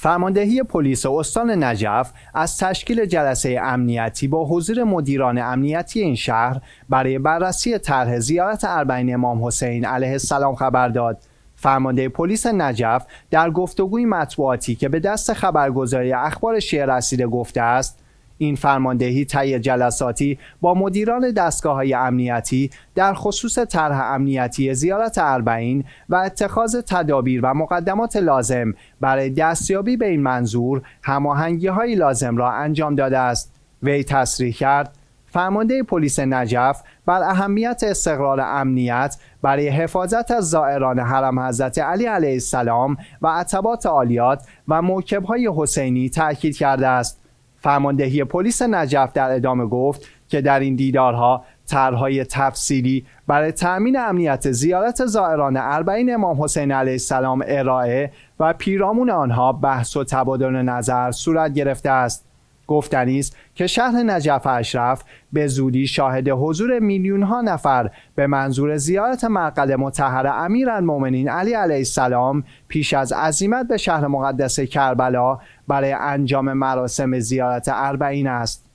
فرماندهی پلیس استان نجف از تشکیل جلسه امنیتی با حضور مدیران امنیتی این شهر برای بررسی طرح زیارت اربعین امام حسین علیه السلام خبر داد. فرمانده پلیس نجف در گفتگوی مطبوعاتی که به دست خبرگزاری اخبار شیعه رسیده گفته است این فرماندهی طی جلساتی با مدیران دستگاه های امنیتی در خصوص طرح امنیتی زیارت اربعین و اتخاذ تدابیر و مقدمات لازم برای دستیابی به این منظور هماهنگی های لازم را انجام داده است وی تصریح کرد فرمانده پلیس نجف بر اهمیت استقرار امنیت برای حفاظت از زائران حرم حضرت علی علیه السلام و عتبات عالیات و های حسینی تاکید کرده است فرماندهی پلیس نجف در ادامه گفت که در این دیدارها طرحهای تفصیلی برای تأمین امنیت زیارت زائران اربعین امام حسین علیه السلام ارائه و پیرامون آنها بحث و تبادل نظر صورت گرفته است گفتنی است که شهر نجف اشرف به زودی شاهد حضور میلیون ها نفر به منظور زیارت مقل متحر امیرالمؤمنین علی علیه السلام پیش از عزیمت به شهر مقدس کربلا برای انجام مراسم زیارت اربعین است